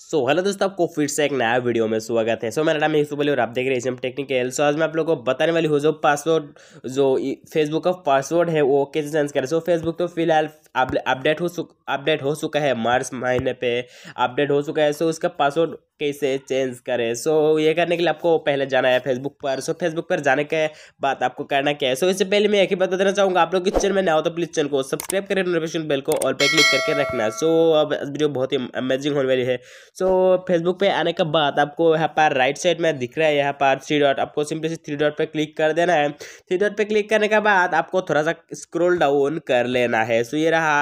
So hello दोस्तों आपको फिर से एक नया वीडियो में स्वागत है सो मेरा नाम हिस्सू और आप देख रहे हैं एम टेक्निकल सो आज मैं आप लोगों को बताने वाली हूँ जो पासवर्ड जो फेसबुक का पासवर्ड है वो कैसे चेंज करें सो फेसबुक तो फिलहाल अपडेट हो चुका अपडेट हो चुका है मार्च महीने पे अपडेट हो चुका है सो उसका पासवर्ड कैसे चेंज करें सो so, ये करने के लिए आपको पहले जाना है फेसबुक पर सो so, फेसबुक पर जाने के बाद आपको करना क्या है सो so, इससे पहले मैं एक ही बता देना चाहूँगा आप लोग इस चैनल में ना हो तो प्लीज़ चैनल को सब्सक्राइब करें नोटिफिकेशन बेल को और पे क्लिक करके रखना सो so, अब वीडियो बहुत ही अमेजिंग होने वाली है सो so, फेसबुक पर आने के बाद आपको यहाँ पर राइट साइड में दिख रहा है यहाँ पर थ्री डॉट आपको सिंपली थ्री डॉट पर क्लिक कर देना है थ्री डॉट पर क्लिक करने के बाद आपको थोड़ा सा स्क्रोल डाउन कर लेना है सो ये रहा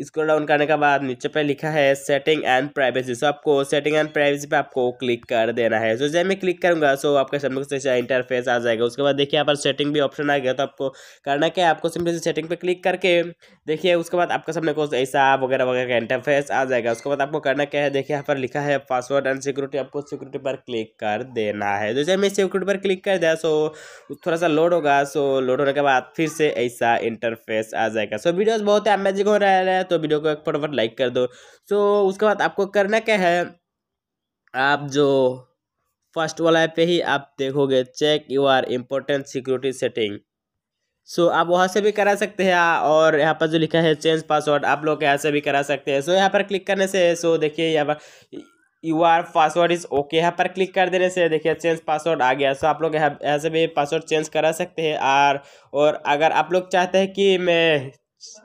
इसको डाउन करने के बाद नीचे पे लिखा है सेटिंग एंड प्राइवेसी सो आपको सेटिंग एंड प्राइवेसी पे आपको क्लिक कर देना है सो जैसे जब मैं क्लिक करूंगा सो आपका आपके सामने कुछ ऐसा इंटरफेस आ जाएगा उसके बाद देखिए यहाँ पर सेटिंग भी ऑप्शन आ गया तो आपको करना क्या है आपको सिंपली से सेटिंग पे क्लिक करके देखिए उसके बाद आपके सामने कुछ ऐसा वगैरह वगैरह का इंटरफेस आ जाएगा उसके बाद आपको करना क्या है देखिए यहाँ पर लिखा है पासवर्ड एंड सिक्योरिटी आपको सिक्योरिटी पर क्लिक कर देना है तो जैसे मैं सिक्योरिटी पर क्लिक कर दिया सो थोड़ा सा लोड होगा सो लोड होने के बाद फिर से ऐसा इंटरफेस आ जाएगा सो वीडियोज़ बहुत अमेजिंग हो रहा है तो वीडियो को एक फटाफट लाइक कर दो सो उसके बाद आपको करना क्या है आप जो फर्स्ट वाला ऐप पे ही आप देखोगे check your important security setting so so, आप वहाँ से भी करा सकते हैं और यहाँ पर जो लिखा है चेंज पासवर्ड आप लोग यहाँ से भी करा सकते हैं सो so, यहाँ पर क्लिक करने से सो so, देखिए यहाँ पर you are password is okay यहाँ पर क्लिक कर देने से देखिए चेंज पासवर्ड आ गया सो so, आप लोग यहाँ यहाँ से भी पासवर्ड चेंज करा सकते हैं और और अगर आप लोग चाहते हैं कि मैं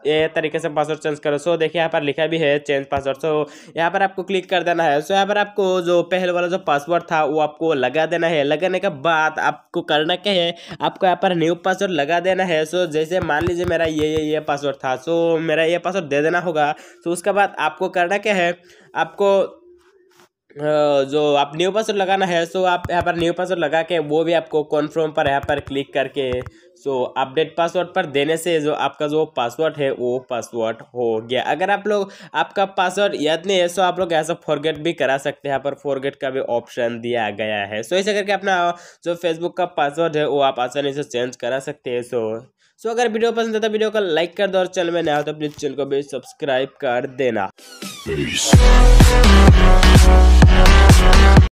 ये तरीके से पासवर्ड चेंज करो सो देखिए यहाँ पर लिखा भी है चेंज पासवर्ड सो यहाँ पर आपको क्लिक कर देना है सो यहाँ पर आपको जो पहले वाला जो पासवर्ड था वो आपको लगा देना है लगाने के बाद आपको करना क्या है आपको यहाँ पर न्यू पासवर्ड लगा देना है सो जैसे मान लीजिए मेरा ये ये ये पासवर्ड था सो मेरा ये पासवर्ड दे देना होगा सो उसके बाद आपको करना क्या है आपको जो आप न्यू पासवर्ड लगाना है सो आप यहाँ पर न्यू पासवर्ड लगा के वो भी आपको कॉन्फर्म पर यहाँ पर क्लिक करके सो अपडेट पासवर्ड पर देने से जो आपका जो पासवर्ड है वो पासवर्ड हो गया अगर आप लोग आपका पासवर्ड याद नहीं है सो आप लोग ऐसा फॉरगेट भी करा सकते हैं यहाँ पर फॉरगेट का भी ऑप्शन दिया गया है सो ऐसे करके अपना जो फेसबुक का पासवर्ड है वो आप आसानी से चेंज करा सकते हैं सो सो अगर वीडियो पसंद आता है तो वीडियो को लाइक कर दो और चैनल में नया हो तो प्लीज़ चैनल को भी सब्सक्राइब कर देना Peace.